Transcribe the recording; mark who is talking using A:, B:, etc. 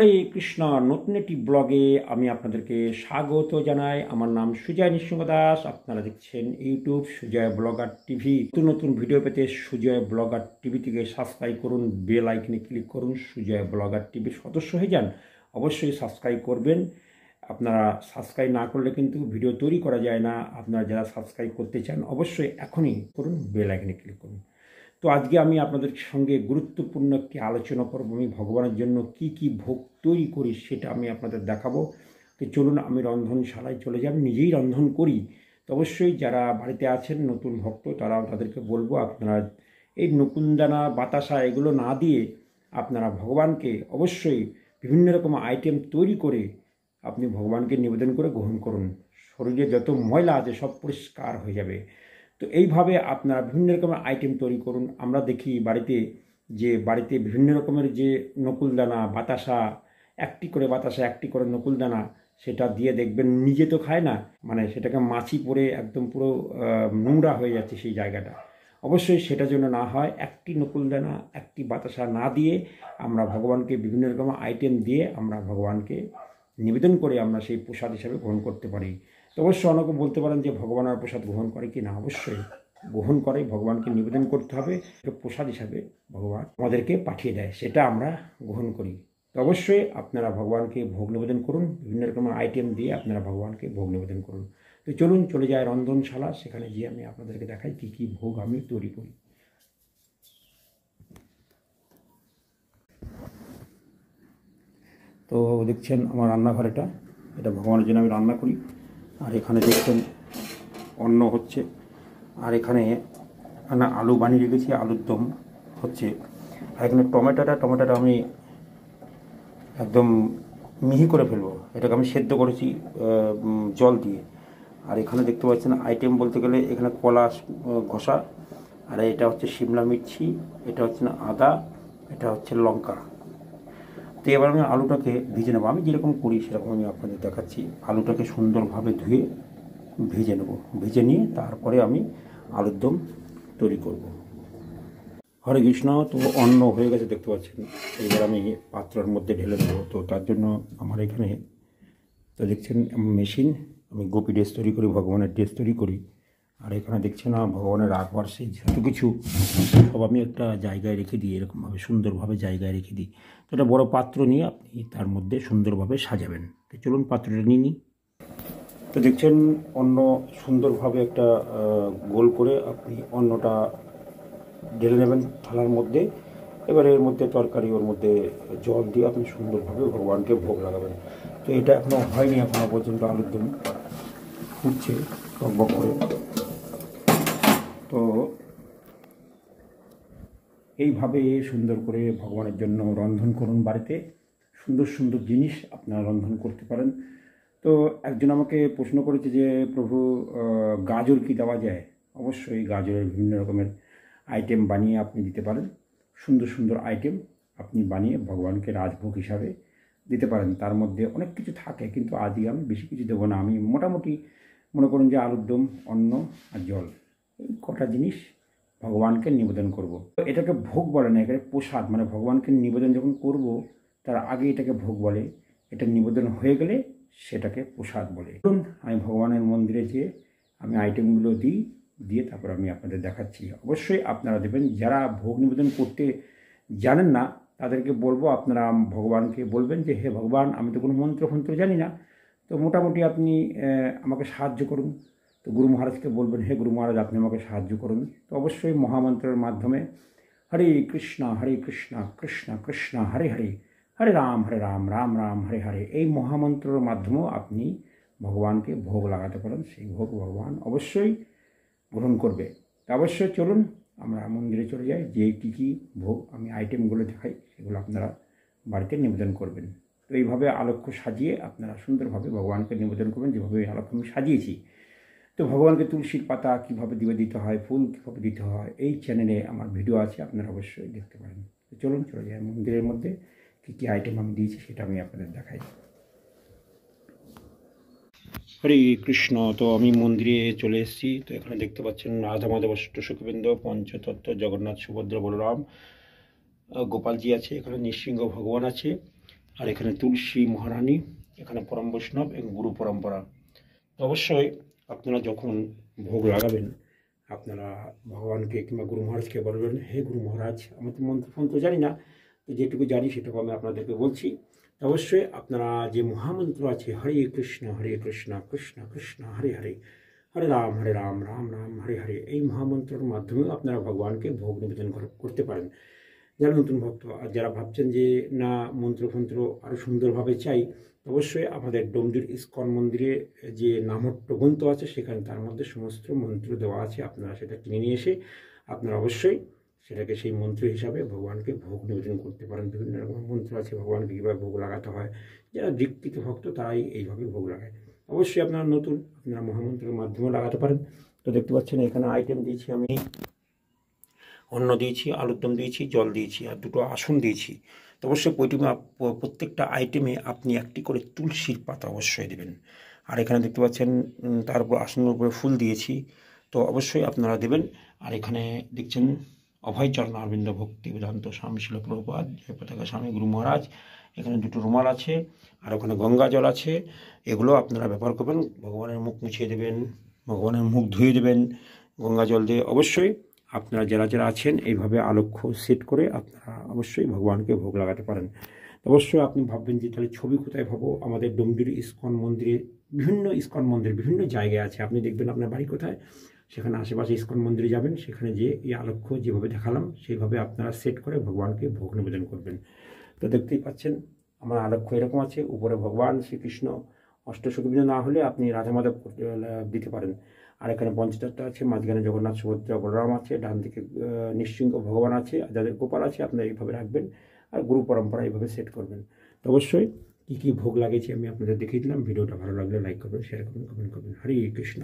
A: হরে কৃষ্ণ নতুন একটি ব্লগে আমি আপনাদেরকে স্বাগত জানাই আমার নাম সুজয় নিঃসঙ্গ দাস আপনারা দেখছেন ইউটিউব সুজয় ব্লগার টিভি নতুন নতুন ভিডিও পেতে সুজয় ব্লগার টিভি থেকে সাবস্ক্রাইব করুন বেল আইকনে ক্লিক করুন সুজয় ব্লগার টিভির সদস্য হয়ে যান অবশ্যই সাবস্ক্রাইব করবেন আপনারা সাবস্ক্রাইব না করলে কিন্তু ভিডিও তৈরি করা যায় না আপনারা যারা সাবস্ক্রাইব করতে চান অবশ্যই এখনই করুন বেল আইকনে ক্লিক করুন তো আজকে আমি আপনাদের সঙ্গে গুরুত্বপূর্ণ একটি আলোচনা করব আমি ভগবানের জন্য কি কি ভোগ তৈরি করি সেটা আমি আপনাদের দেখাবো তো চলুন আমি রন্ধনশালায় চলে যাই আমি নিজেই রন্ধন করি তো অবশ্যই যারা বাড়িতে আছেন নতুন ভক্ত তারা তাদেরকে বলবো আপনারা এই নকুনদানা বাতাসা এগুলো না দিয়ে আপনারা ভগবানকে অবশ্যই বিভিন্ন রকম আইটেম তৈরি করে আপনি ভগবানকে নিবেদন করে গ্রহণ করুন শরীরে যত ময়লা আছে সব পরিষ্কার হয়ে যাবে তো এইভাবে আপনারা বিভিন্ন রকমের আইটেম তৈরি করুন আমরা দেখি বাড়িতে যে বাড়িতে বিভিন্ন রকমের যে নকুলদানা বাতাসা একটি করে বাতাসা একটি করে নকুলদানা সেটা দিয়ে দেখবেন নিজে তো খায় না মানে সেটাকে মাছি পরে একদম পুরো নোংরা হয়ে যাচ্ছে সেই জায়গাটা অবশ্যই সেটা যেন না হয় একটি নকুলদানা একটি বাতাসা না দিয়ে আমরা ভগবানকে বিভিন্ন রকম আইটেম দিয়ে আমরা ভগবানকে নিবেদন করে আমরা সেই প্রসাদ হিসাবে গ্রহণ করতে পারি তো অবশ্যই অনেকে বলতে পারেন যে ভগবানের প্রসাদ গ্রহণ করে কি না অবশ্যই গ্রহণ করে ভগবানকে নিবেদন করতে হবে প্রসাদ হিসাবে ভগবান আমাদেরকে পাঠিয়ে দেয় সেটা আমরা গ্রহণ করি তো অবশ্যই আপনারা ভগবানকে ভোগ নিবেদন করুন বিভিন্ন রকমের আইটেম দিয়ে আপনারা ভগবানকে ভোগ নিবেদন করুন তো চলুন চলে যায় রন্ধনশালা সেখানে গিয়ে আমি আপনাদেরকে দেখাই কী কী ভোগ আমি তৈরি করি তো দেখছেন আমার রান্নাঘর এটা এটা ভগবানের জন্য আমি রান্না করি আর এখানে দেখছেন অন্ন হচ্ছে আর এখানে না আলু বানিয়ে রেখেছি আলুর দম হচ্ছে আর এখানে টমেটোটা টমেটোটা আমি একদম মিহি করে ফেলবো এটাকে আমি সেদ্ধ করেছি জল দিয়ে আর এখানে দেখতে পাচ্ছেন আইটেম বলতে গেলে এখানে কলা ঘষা আর এটা হচ্ছে সিমলা মিরচি এটা হচ্ছে আদা এটা হচ্ছে লঙ্কা তো এবার আমি আলুটাকে ভেজে নেবো আমি যেরকম করি সেরকম আমি আপনাদের দেখাচ্ছি আলুটাকে সুন্দরভাবে ধুয়ে ভেজে নেব ভেজে নিয়ে তারপরে আমি আলুর দম তৈরি করব। হরে কৃষ্ণ তো অন্ন হয়ে গেছে দেখতে পাচ্ছেন এবার আমি পাত্রের মধ্যে ঢেলে দেব তো তার জন্য আমার এখানে তো দেখছেন মেশিন আমি গোপী ড্রেস তৈরি করি ভগবানের ড্রেস তৈরি করি আর এখানে দেখছেন না ভগবানের রাখবার সেই যত কিছু সব আমি একটা জায়গায় রেখে দিই এরকমভাবে সুন্দরভাবে জায়গায় রেখে দিই তো একটা বড়ো পাত্র নিয়ে আপনি তার মধ্যে সুন্দরভাবে সাজাবেন তো চলুন পাত্রটা নিয়ে নিই তো দেখছেন অন্য সুন্দরভাবে একটা গোল করে আপনি অন্যটা ঢেলে নেবেন থালার মধ্যে এবারে এর মধ্যে তরকারি ওর মধ্যে জল দিয়ে আপনি সুন্দরভাবে ভগবানকে ভোগ লাগাবেন তো এটা এখনও হয়নি এখনও পর্যন্ত আলুর দম ফুটছে বক করে এইভাবে সুন্দর করে ভগবানের জন্য রন্ধন করুন বাড়িতে সুন্দর সুন্দর জিনিস আপনারা রন্ধন করতে পারেন তো একজন আমাকে প্রশ্ন করেছে যে প্রভু গাজর কি দেওয়া যায় অবশ্যই গাজরের বিভিন্ন রকমের আইটেম বানিয়ে আপনি দিতে পারেন সুন্দর সুন্দর আইটেম আপনি বানিয়ে ভগবানকে রাজভোগ হিসাবে দিতে পারেন তার মধ্যে অনেক কিছু থাকে কিন্তু আজই আমি বেশি কিছু দেবো না আমি মোটামুটি মনে করুন যে আলুর দম অন্ন আর জল এই কটা জিনিস ভগবানকে নিবেদন করব। তো এটাকে ভোগ বলে না এখানে প্রসাদ মানে ভগবানকে নিবেদন যখন করব তার আগে এটাকে ভোগ বলে এটা নিবেদন হয়ে গেলে সেটাকে প্রসাদ বলে ধরুন আমি ভগবানের মন্দিরে যেয়ে আমি আইটেমগুলো দিই দিয়ে তারপর আমি আপনাদের দেখাচ্ছি অবশ্যই আপনারা দেবেন যারা ভোগ নিবেদন করতে জানেন না তাদেরকে বলবো আপনারা ভগবানকে বলবেন যে হে ভগবান আমি তো কোনো মন্ত্র ফন্ত্র জানি না তো মোটামুটি আপনি আমাকে সাহায্য করুন তো গুরু মহারাজকে বলবেন হে গুরু মহারাজ আপনি আমাকে সাহায্য করুন তো অবশ্যই মহামন্ত্রের মাধ্যমে হরে কৃষ্ণ হরে কৃষ্ণ কৃষ্ণ কৃষ্ণ হরে হরে হরে রাম হরে রাম রাম রাম হরে হরে এই মহামন্ত্রের মাধ্যমেও আপনি ভগবানকে ভোগ লাগাতে পারেন সেই ভোগ ভগবান অবশ্যই গ্রহণ করবে অবশ্যই চলুন আমরা মন্দিরে চলে যাই যে কী কী ভোগ আমি আইটেমগুলো দেখাই সেগুলো আপনারা বাড়িতে নিবেদন করবেন তো এইভাবে আলোক্য সাজিয়ে আপনারা সুন্দরভাবে ভগবানকে নিবেদন করবেন যেভাবে আলোক্য আমি সাজিয়েছি তো ভগবানকে তুলসীর পাতা কীভাবে দিবে দিতে হয় ফুল কীভাবে দিতে হয় এই চ্যানেলে আমার ভিডিও আছে আপনারা অবশ্যই দেখতে পারেন তো চলুন চলে যাই মন্দিরের মধ্যে কী কী আইটেম আমি দিয়েছি সেটা আমি আপনাদের দেখাই হরে কৃষ্ণ তো আমি মন্দিরে চলে এসেছি তো এখানে দেখতে পাচ্ছেন রাধা মাধব সুখবিন্দ পঞ্চতত্ত্ব জগন্নাথ সুভদ্র বলরাম গোপালজি আছে এখানে নৃসিংহ ভগবান আছে আর এখানে তুলসী মহারানী এখানে পরম বৈষ্ণব এবং গুরু পরম্পরা তো অবশ্যই আপনারা যখন ভোগ লাগাবেন আপনারা ভগবানকে কিংবা গুরু মহারাজকে বলবেন হে গুরু মহারাজ আমি তো মন্ত্র তো জানি না তো যেটুকু জানি সেটুকু আমি আপনাদেরকে বলছি অবশ্যই আপনারা যে মহামন্ত্র আছে হরে কৃষ্ণ হরে কৃষ্ণ কৃষ্ণ কৃষ্ণ হরে হরে হরে রাম হরে রাম রাম রাম হরে হরে এই মহামন্ত্রের মাধ্যমেও আপনারা ভগবানকে ভোগ নিবেদন করতে পারেন যারা নতুন ভক্ত আর যারা ভাবছেন যে না মন্ত্রফন্ত্র আরও সুন্দরভাবে চাই অবশ্যই আমাদের ডোমজুর ইস্কন মন্দিরে যে নামট্ট গ্রন্থ আছে সেখানে তার মধ্যে সমস্ত মন্ত্র দেওয়া আছে আপনারা সেটা কিনে নিয়ে এসে আপনারা অবশ্যই সেটাকে সেই মন্ত্র হিসাবে ভগবানকে ভোগ নিবেদন করতে পারেন বিভিন্ন রকম মন্ত্র আছে ভগবানকে কীভাবে ভোগ লাগাতে হয় যারা দীক্ষিত ভক্ত তারাই এইভাবে ভোগ লাগায় অবশ্যই আপনারা নতুন আপনারা মহামন্ত্রের মাধ্যমে লাগাতে পারেন তো দেখতে পাচ্ছেন এখানে আইটেম দিয়েছি আমি অন্ন দিয়েছি আলুর দম দিয়েছি জল দিয়েছি আর দুটো আসন দিয়েছি তো অবশ্যই বইটিমে প্রত্যেকটা আইটেমে আপনি একটি করে তুলসীর পাতা অবশ্যই দেবেন আর এখানে দেখতে পাচ্ছেন তার উপর আসনের উপরে ফুল দিয়েছি তো অবশ্যই আপনারা দেবেন আর এখানে দেখছেন অভয়চরণ অরবিন্দ ভক্তি বেদান্ত স্বামী শিল প্রভুপাত পতাকা স্বামী গুরু মহারাজ এখানে দুটো রুমাল আছে আর ওখানে গঙ্গা জল আছে এগুলো আপনারা ব্যবহার করবেন ভগবানের মুখ মুছিয়ে দেবেন ভগবানের মুখ ধুয়ে দেবেন গঙ্গা জল দিয়ে অবশ্যই আপনারা যারা যারা আছেন এইভাবে আলক্ষ্য সেট করে আপনারা অবশ্যই ভগবানকে ভোগ লাগাতে পারেন অবশ্যই আপনি ভাববেন যে তাহলে ছবি কোথায় ভাবো আমাদের ডোমজুরি ইস্কন মন্দিরে বিভিন্ন ইস্কন মন্দির বিভিন্ন জায়গায় আছে আপনি দেখবেন আপনার বাড়ি কোথায় সেখানে আশেপাশে ইস্কন মন্দিরে যাবেন সেখানে যে এই আলক্ষ্য যেভাবে দেখালাম সেইভাবে আপনারা সেট করে ভগবানকে ভোগ নিবেদন করবেন তো দেখতেই পাচ্ছেন আমার আলক্ষ্য এরকম আছে উপরে ভগবান শ্রীকৃষ্ণ অষ্টসখী না হলে আপনি রাধামাধব মাধব দিতে পারেন আর এখানে পঞ্চদত্ত আছে মাঝখানে জগন্নাথ সুভদ্রা বলরাম আছে ডান দিকে নিশ্চিঙ্গ ভগবান আছে আর যাদের গোপাল আছে আপনারা এইভাবে রাখবেন আর গুরু পরম্পরা এইভাবে সেট করবেন তো অবশ্যই কী কী ভোগ লাগেছে আমি আপনাদের দেখিয়ে দিলাম ভিডিওটা ভালো লাগলে লাইক করবেন শেয়ার করবেন কমেন্ট করবেন হরে কৃষ্ণ